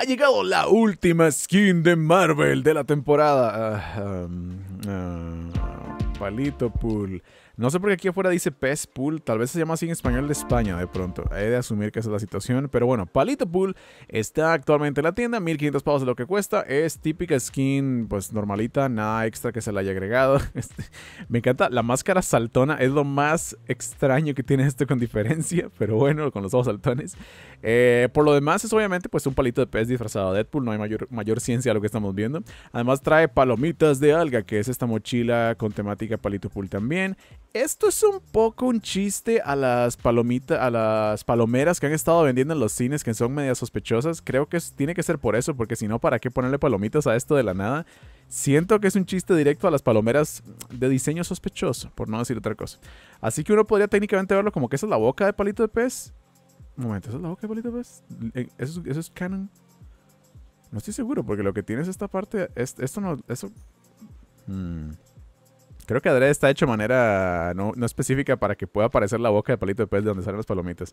ha llegado la última skin de Marvel de la temporada. Ah, ah, mm, ah, palito Pool. No sé por qué aquí afuera dice Pez Pool, tal vez se llama así en español de España de pronto. He de asumir que esa es la situación, pero bueno, Palito Pool está actualmente en la tienda, 1500 pavos de lo que cuesta, es típica skin pues normalita, nada extra que se le haya agregado. Este, me encanta, la máscara saltona es lo más extraño que tiene esto con diferencia, pero bueno, con los ojos saltones. Eh, por lo demás es obviamente pues un palito de pez disfrazado de Deadpool, no hay mayor, mayor ciencia a lo que estamos viendo. Además trae palomitas de alga, que es esta mochila con temática palito pool también. Esto es un poco un chiste a las palomitas, a las palomeras que han estado vendiendo en los cines que son medias sospechosas. Creo que tiene que ser por eso, porque si no, ¿para qué ponerle palomitas a esto de la nada? Siento que es un chiste directo a las palomeras de diseño sospechoso, por no decir otra cosa. Así que uno podría técnicamente verlo como que esa es la boca de palito de pez. Un momento, ¿esa es la boca de palito de pez? Eh, ¿Eso, es canon? No estoy seguro, porque lo que tiene es esta parte. esto no. Eso. Hmm. Creo que Adrede está hecho de manera no, específica para que pueda aparecer la boca de palito de pez de donde salen las palomitas.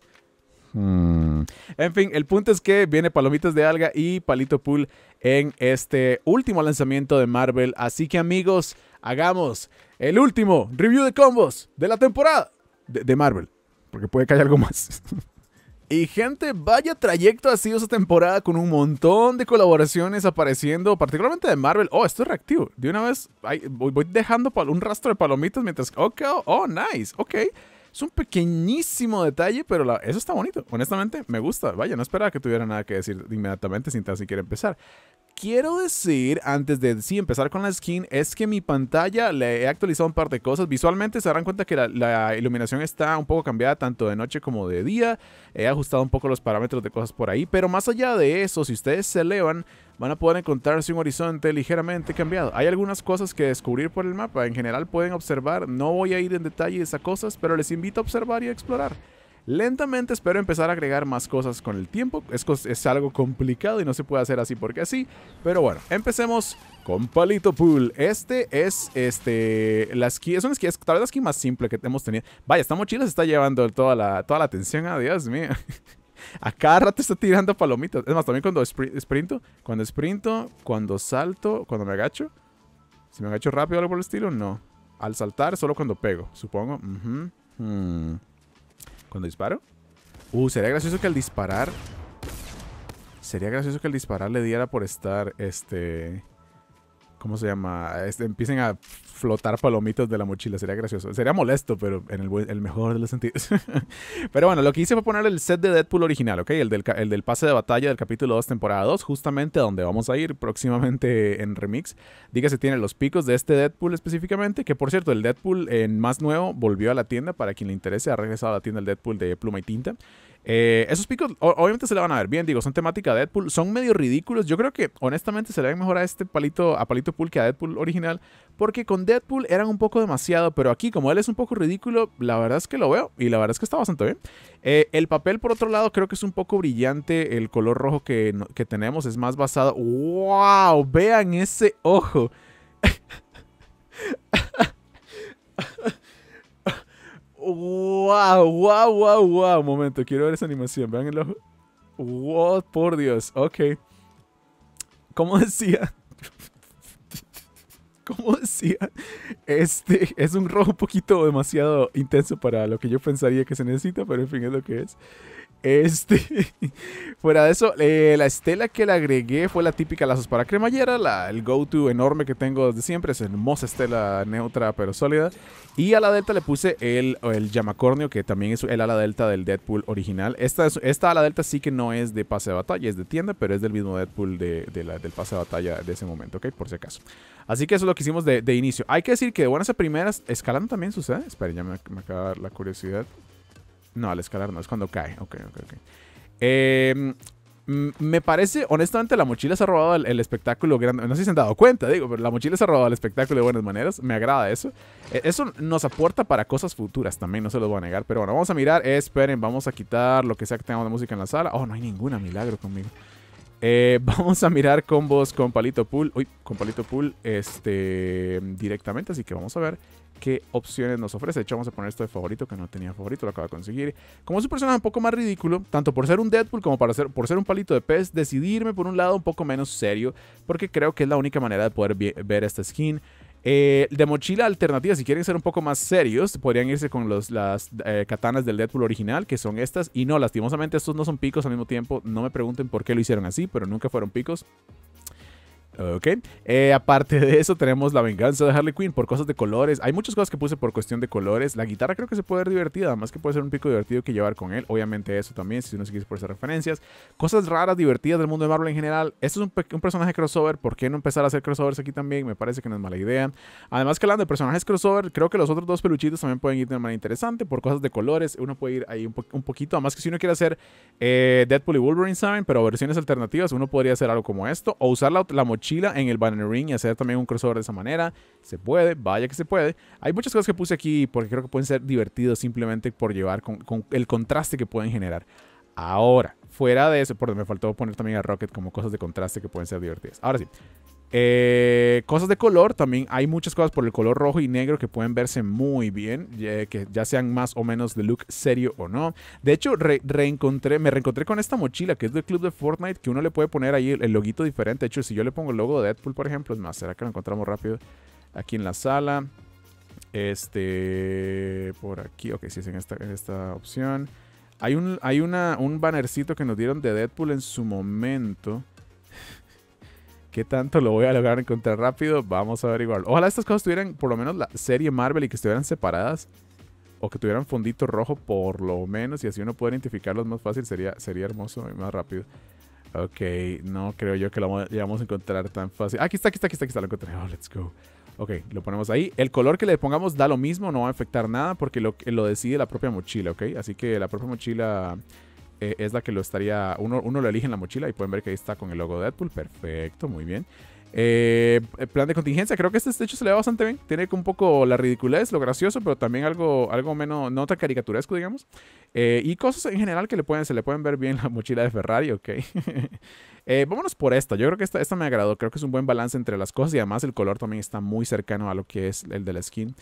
Hmm. En fin, el punto es que viene Palomitas de Alga y Palito Pool en este último lanzamiento de Marvel. Así que amigos, hagamos el último review de combos de la temporada de, de Marvel. Porque puede que haya algo más. Y gente, vaya trayecto ha sido esta temporada con un montón de colaboraciones apareciendo, particularmente de Marvel. Oh, esto es reactivo. De una vez voy, dejando un rastro de palomitas mientras... Oh, oh, nice, ok. Es un pequeñísimo detalle, pero eso está bonito. Honestamente, me gusta. Vaya, no esperaba que tuviera nada que decir inmediatamente sin tan siquiera empezar. Quiero decir, antes de sí empezar con la skin, es que mi pantalla le he actualizado un par de cosas. Visualmente se darán cuenta que la, la iluminación está un poco cambiada tanto de noche como de día. He ajustado un poco los parámetros de cosas por ahí. Pero más allá de eso, si ustedes se elevan, van a poder encontrarse un horizonte ligeramente cambiado. Hay algunas cosas que descubrir por el mapa, en general pueden observar, no voy a ir en detalle a cosas, pero les invito a observar y a explorar. Lentamente espero empezar a agregar más cosas con el tiempo, es, algo complicado y no se puede hacer así porque así, pero bueno, empecemos con Palito Pool. Este es este la esquí, es una esquí, tal vez la esquí más simple que hemos tenido. Vaya, esta mochila se está llevando toda la, toda la atención, adiós ah, mío. a cada rato está tirando palomitas. Es más, también cuando sprinto, cuando sprinto, cuando salto, cuando me agacho. Si me agacho rápido o algo por el estilo, no. Al saltar, solo cuando pego, supongo. Hmm. Cuando disparo. Uh, sería gracioso que al disparar... Sería gracioso que al disparar le diera por estar, este... ¿Cómo se llama? Este, empiecen a flotar palomitos de la mochila. Sería gracioso. Sería molesto, pero en el, mejor de los sentidos. pero bueno, lo que hice fue poner el set de Deadpool original, ¿ok? El del, pase de batalla del capítulo 2, temporada 2, justamente a donde vamos a ir próximamente en remix. Dígase, tiene los picos de este Deadpool específicamente, que por cierto, el Deadpool en más nuevo volvió a la tienda. Para quien le interese, ha regresado a la tienda el Deadpool de Pluma y Tinta. Eh, esos picos obviamente se le van a ver bien, digo, son temática Deadpool, son medio ridículos. Yo creo que honestamente se le ven mejor a este palito, a Palito Pool que a Deadpool original, porque con Deadpool eran un poco demasiado, pero aquí como él es un poco ridículo, la verdad es que lo veo y la verdad es que está bastante bien. Eh, el papel por otro lado creo que es un poco brillante, el color rojo que, que tenemos es más basado... ¡Wow! Vean ese ojo. wow, wow, wow, wow. Un momento, quiero ver esa animación. Vean el ojo. Wow, por Dios. Ok. ¿Cómo decía. ¿Cómo decía, este es un rojo un poquito demasiado intenso para lo que yo pensaría que se necesita, pero en fin, es lo que es. Este, fuera de eso, eh, la estela que le agregué fue la típica lazos para cremallera, la, el go-to enorme que tengo desde siempre, es hermosa estela neutra pero sólida. Y a la delta le puse el, el llamacornio, que también es el ala delta del Deadpool original. Esta, ala delta sí que no es de pase de batalla, es de tienda, pero es del mismo Deadpool de, del pase de batalla de ese momento, ¿ok? Por si acaso. Así que eso es lo que hicimos de, inicio. Hay que decir que de buenas a primeras, escalando también sucede. ¿eh? Esperen, ya me acaba la curiosidad. No, al escalar no, es cuando cae. Ok, ok, ok. Em, me parece, honestamente, la mochila se ha robado el, espectáculo grande. No sé si se han dado cuenta, digo, pero la mochila se ha robado el espectáculo de buenas maneras. Me agrada eso. Eh, eso nos aporta para cosas futuras también, no se los voy a negar. Pero bueno, vamos a mirar. Eh, esperen, vamos a quitar lo que sea que tengamos de música en la sala. Oh, no hay ninguna, milagro conmigo. Eh, vamos a mirar combos con Palito Pool. Uy, con Palito Pool este, directamente. Así que vamos a ver qué opciones nos ofrece. De hecho, vamos a poner esto de favorito, que no tenía favorito, lo acaba de conseguir. Como es un personaje un poco más ridículo, tanto por ser un Deadpool como para ser, por ser un palito de pez, decidirme por un lado un poco menos serio, porque creo que es la única manera de poder ver esta skin. Eh, de mochila alternativa, si quieren ser un poco más serios, podrían irse con las eh, katanas del Deadpool original, que son estas. Y no, lastimosamente estos no son picos al mismo tiempo. No me pregunten por qué lo hicieron así, pero nunca fueron picos. Ok. Eh, aparte de eso, tenemos la venganza de Harley Quinn por cosas de colores. Hay muchas cosas que puse por cuestión de colores. La guitarra creo que se puede ver divertida, además que puede ser un pico divertido que llevar con él. Obviamente, eso también, si uno se quiere por esas referencias. Cosas raras, divertidas del mundo de Marvel en general. Este es un, personaje crossover. ¿Por qué no empezar a hacer crossovers aquí también? Me parece que no es mala idea. Además, que hablando de personajes crossover, creo que los otros dos peluchitos también pueden ir de manera interesante por cosas de colores. Uno puede ir ahí un, poquito. Además, que si uno quiere hacer eh, Deadpool y Wolverine, pero versiones alternativas, uno podría hacer algo como esto o usar la mochila Chila en el Banner Ring y hacer también un crossover de esa manera. Se puede, vaya que se puede. Hay muchas cosas que puse aquí porque creo que pueden ser divertidos simplemente por llevar con, el contraste que pueden generar. Ahora, fuera de eso, porque me faltó poner también a Rocket como cosas de contraste que pueden ser divertidas. Ahora sí, eh, cosas de color, también hay muchas cosas por el color rojo y negro que pueden verse muy bien, que ya sean más o menos de look serio o no. De hecho, reencontré, me reencontré con esta mochila que es del club de Fortnite, que uno le puede poner ahí el, loguito diferente. De hecho, si yo le pongo el logo de Deadpool, por ejemplo, es más, ¿será que lo encontramos rápido aquí en la sala? Este, por aquí, ok, si es en esta, opción. Hay, un, hay una, un bannercito que nos dieron de Deadpool en su momento ¿Qué tanto lo voy a lograr encontrar rápido? Vamos a igual. Ojalá estas cosas tuvieran por lo menos la serie Marvel y que estuvieran separadas o que tuvieran fondito rojo por lo menos y así uno puede identificarlos más fácil. Sería, sería hermoso y más rápido. Ok, no creo yo que lo vamos a encontrar tan fácil. Aquí está, aquí está, aquí está, aquí está, lo encontré. Oh, let's go. Ok, lo ponemos ahí. El color que le pongamos da lo mismo, no va a afectar nada porque lo, lo decide la propia mochila, ¿ok? Así que la propia mochila eh, es la que lo estaría. Uno, lo elige en la mochila y pueden ver que ahí está con el logo de Deadpool. Perfecto, muy bien. Eh, eh, plan de contingencia, creo que este, de este hecho se le va bastante bien. Tiene un poco la ridiculez, lo gracioso, pero también algo, algo menos, no tan caricaturesco, digamos. y cosas en general que le pueden, se le pueden ver bien la mochila de Ferrari, ok. vámonos por esta. Yo creo que esta, esta me agradó. Creo que es un buen balance entre las cosas y además el color también está muy cercano a lo que es el de la skin.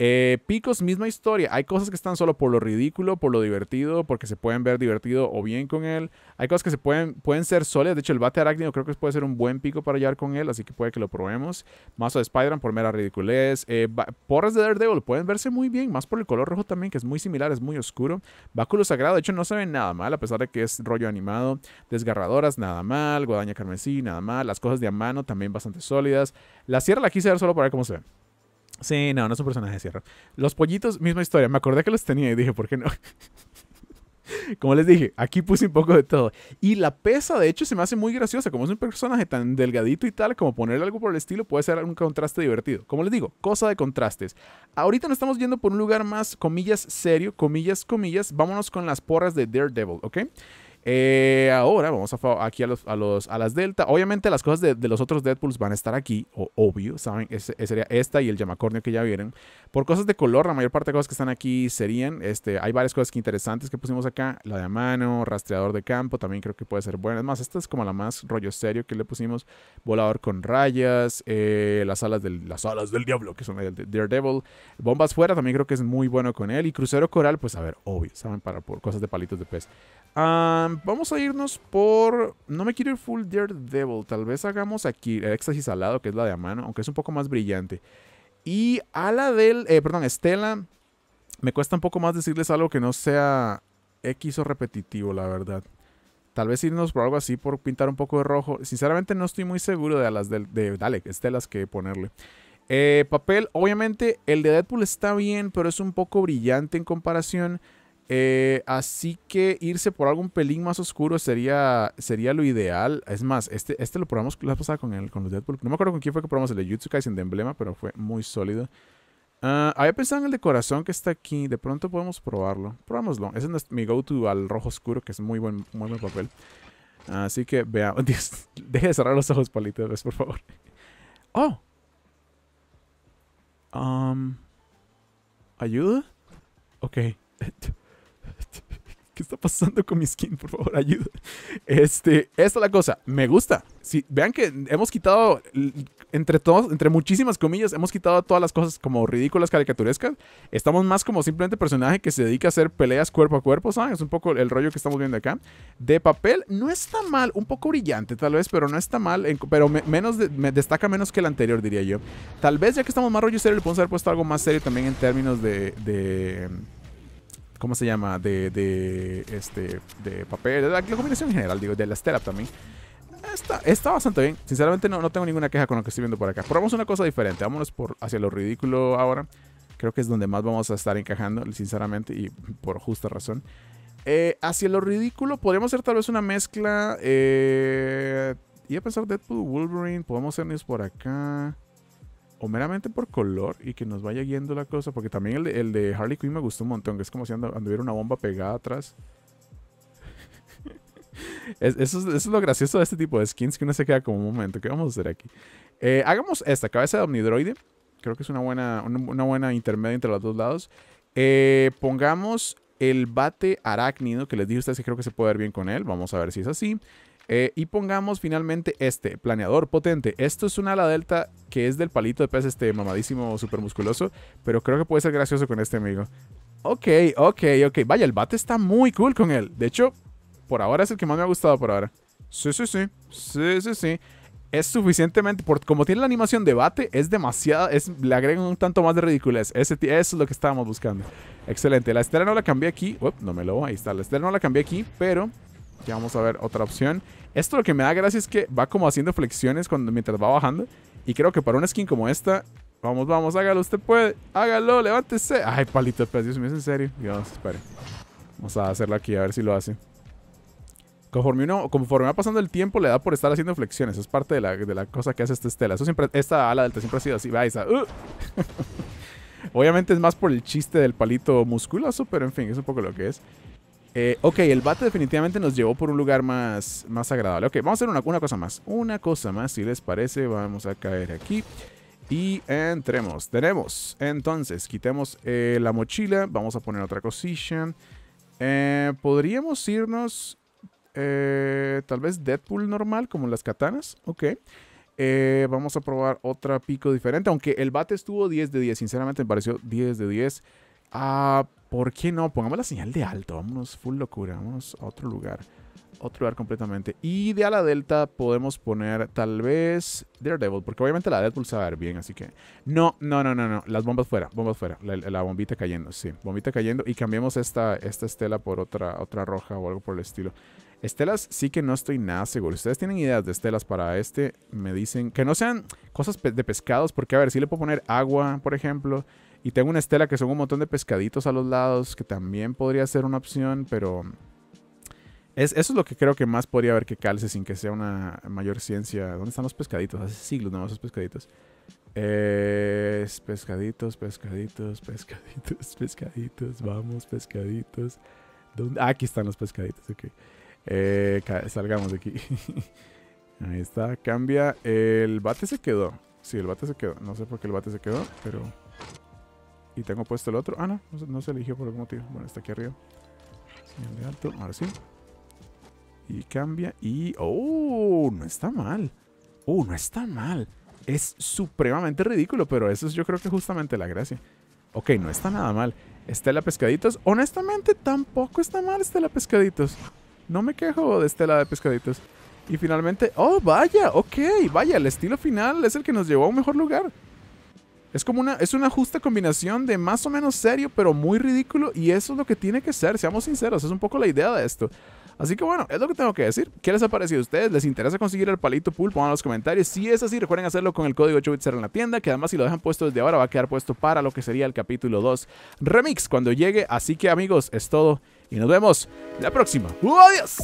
Eh, picos, misma historia. Hay cosas que están solo por lo ridículo, por lo divertido, porque se pueden ver divertido o bien con él. Hay cosas que se pueden, pueden ser sólidas. De hecho, el bate arácnido creo que puede ser un buen pico para hallar con él, así que puede que lo probemos. Mazo de Spider-Man por mera ridiculez. Eh, porras de Daredevil pueden verse muy bien, más por el color rojo también, que es muy similar, es muy oscuro. Báculo Sagrado, de hecho, no se ve nada mal, a pesar de que es rollo animado. Desgarradoras, nada mal. Guadaña Carmesí, nada mal. Las cosas de a mano también bastante sólidas. La sierra la quise ver solo para ver cómo se ve Sí, no, no es un personaje de cierre. Los pollitos, misma historia. Me acordé que los tenía y dije, ¿por qué no? como les dije, aquí puse un poco de todo. Y la pesa, de hecho, se me hace muy graciosa. Como es un personaje tan delgadito y tal, como ponerle algo por el estilo puede ser un contraste divertido. Como les digo, cosa de contrastes. Ahorita no estamos yendo por un lugar más, comillas, serio, comillas, comillas. Vámonos con las porras de Daredevil, ¿ok? Eh, ahora vamos a aquí a, las Delta. Obviamente las cosas de, los otros Deadpools van a estar aquí, o, obvio, ¿saben? sería esta y el llamacornio que ya vieron. Por cosas de color, la mayor parte de cosas que están aquí serían, este, hay varias cosas que interesantes que pusimos acá. La de mano, rastreador de campo, también creo que puede ser buena. Es más, esta es como la más rollo serio que le pusimos. Volador con rayas, eh, las, alas del, las alas del diablo, que son de Daredevil. Bombas fuera, también creo que es muy bueno con él. Y crucero coral, pues a ver, obvio, ¿saben? Para por cosas de palitos de pez vamos a irnos por... No me quiero ir full Daredevil. Tal vez hagamos aquí el éxtasis alado, que es la de a mano. aunque es un poco más brillante. Y a la del... Eh, perdón, Estela. Me cuesta un poco más decirles algo que no sea X o repetitivo, la verdad. Tal vez irnos por algo así, por pintar un poco de rojo. Sinceramente no estoy muy seguro de a las del, de... Dale, Estelas que ponerle. Eh, papel, obviamente el de Deadpool está bien, pero es un poco brillante en comparación. Eh, así que irse por algún pelín más oscuro sería, sería lo ideal. Es más, este, este lo probamos la pasada con, el, con los Deadpool. No me acuerdo con quién fue que probamos el de Jutsu de emblema, pero fue muy sólido. Ah, había pensado en el de corazón que está aquí. De pronto podemos probarlo. probémoslo. Ese es mi go-to al rojo oscuro, que es muy buen, papel. Así que veamos. Dios, deje de cerrar los ojos, palito, por favor. Oh. Um, ¿Ayuda? Ok. ¿Qué está pasando con mi skin? Por favor, ayuda. Este, esta es la cosa. Me gusta. Si, vean que hemos quitado, entre todos, entre muchísimas comillas, hemos quitado todas las cosas como ridículas, caricaturescas. Estamos más como simplemente personaje que se dedica a hacer peleas cuerpo a cuerpo, ¿saben? Es un poco el rollo que estamos viendo acá. De papel, no está mal. Un poco brillante, tal vez, pero no está mal. pero me, menos destaca menos que el anterior, diría yo. Tal vez ya que estamos más rollo serio, le podemos haber puesto algo más serio también en términos de ¿Cómo se llama? De, de, este, de papel. De la, combinación en general, digo, de la setup también. Está, está, bastante bien. Sinceramente no, tengo ninguna queja con lo que estoy viendo por acá. Probamos una cosa diferente. Vámonos por hacia lo ridículo ahora. Creo que es donde más vamos a estar encajando, sinceramente, y por justa razón. Eh, hacia lo ridículo, podríamos hacer tal vez una mezcla. Eh, y a pensar Deadpool, Wolverine. Podemos news por acá o meramente por color y que nos vaya yendo la cosa, porque también el de, Harley Quinn me gustó un montón, que es como si anduviera una bomba pegada atrás. eso, es, es lo gracioso de este tipo de skins que uno se queda como un momento, ¿qué vamos a hacer aquí? Eh, hagamos esta, cabeza de omnidroide. Creo que es una buena, una, buena intermedia entre los dos lados. Eh, pongamos el bate arácnido que les dije a ustedes que creo que se puede ver bien con él. Vamos a ver si es así. Eh, y pongamos finalmente este, planeador potente. Esto es una ala delta que es del palito de pez este mamadísimo, super musculoso. Pero creo que puede ser gracioso con este amigo. Ok, ok, ok. Vaya, el bate está muy cool con él. De hecho, por ahora es el que más me ha gustado por ahora. Sí, sí, sí. Sí, sí, sí. Es suficientemente, como tiene la animación de bate, es demasiada, es, le agregan un tanto más de ridiculez. Ese, eso es lo que estábamos buscando. Excelente. La estela no la cambié aquí. no me lo, ahí está. La estela no la cambié aquí, pero ya vamos a ver otra opción. Esto lo que me da gracia es que va como haciendo flexiones cuando, mientras va bajando. Y creo que para una skin como esta... Vamos, vamos, hágalo, usted puede. Hágalo, levántese. Ay, palito de Dios mío, en serio. Dios, espere. Vamos a hacerlo aquí, a ver si lo hace. Conforme, uno, conforme va pasando el tiempo, le da por estar haciendo flexiones. es parte de la, cosa que hace esta estela. Eso siempre, esta ala delta siempre ha sido así. Va, uh. Obviamente es más por el chiste del palito musculoso, pero en fin, es un poco lo que es. Eh, ok, el bate definitivamente nos llevó por un lugar más, más agradable. Ok, vamos a hacer una, una cosa más. Una cosa más, si les parece. Vamos a caer aquí. Y entremos. Tenemos. Entonces, quitemos eh, la mochila. Vamos a poner otra cosilla. Eh, podríamos irnos. tal vez Deadpool normal, como las katanas. Ok. vamos a probar otra pico diferente. Aunque el bate estuvo 10 de 10. Sinceramente me pareció 10 de 10. Ah, ¿Por qué no? Pongamos la señal de alto. Vámonos full locura. Vámonos a otro lugar. Otro lugar completamente. Y de a la delta podemos poner tal vez Daredevil. Porque obviamente la Deadpool se va a ver bien. Así que... No, no, no, no, no. Las bombas fuera. Bombas fuera. La, bombita cayendo. Sí. Bombita cayendo. Y cambiamos esta, esta estela por otra, otra roja o algo por el estilo. Estelas sí que no estoy nada seguro. ustedes tienen ideas de estelas para este, me dicen que no sean cosas de pescados, porque a ver, si le puedo poner agua, por ejemplo, y tengo una estela que son un montón de pescaditos a los lados, que también podría ser una opción, pero es, eso es lo que creo que más podría haber que calce sin que sea una mayor ciencia. ¿Dónde están los pescaditos? Hace siglos nomás esos pescaditos. pescaditos, pescaditos, pescaditos, pescaditos. Vamos, pescaditos. ¿Dónde? Ah, aquí están los pescaditos, ok. Eh, salgamos de aquí. Ahí está, cambia. El bate se quedó. Sí, el bate se quedó. No sé por qué el bate se quedó, pero... Y tengo puesto el otro. Ah, no, no, se eligió por algún motivo. Bueno, está aquí arriba. de alto, ahora sí. Y cambia y... ¡Oh! No está mal. ¡Oh! No está mal. Es supremamente ridículo, pero eso es yo creo que justamente la gracia. Ok, no está nada mal. Estela Pescaditos. Honestamente, tampoco está mal Estela Pescaditos. No me quejo de Estela de Pescaditos. Y finalmente... ¡Oh, vaya! Ok, vaya, el estilo final es el que nos llevó a un mejor lugar. Es como una, es una justa combinación de más o menos serio, pero muy ridículo. Y eso es lo que tiene que ser, seamos sinceros. Es un poco la idea de esto. Así que bueno, es lo que tengo que decir. ¿Qué les ha parecido a ustedes? ¿Les interesa conseguir el palito pool? Pongan en los comentarios. Si es así, recuerden hacerlo con el código 8 en la tienda, que además si lo dejan puesto desde ahora va a quedar puesto para lo que sería el capítulo 2 remix cuando llegue. Así que amigos, es todo y nos vemos la próxima. ¡Adiós!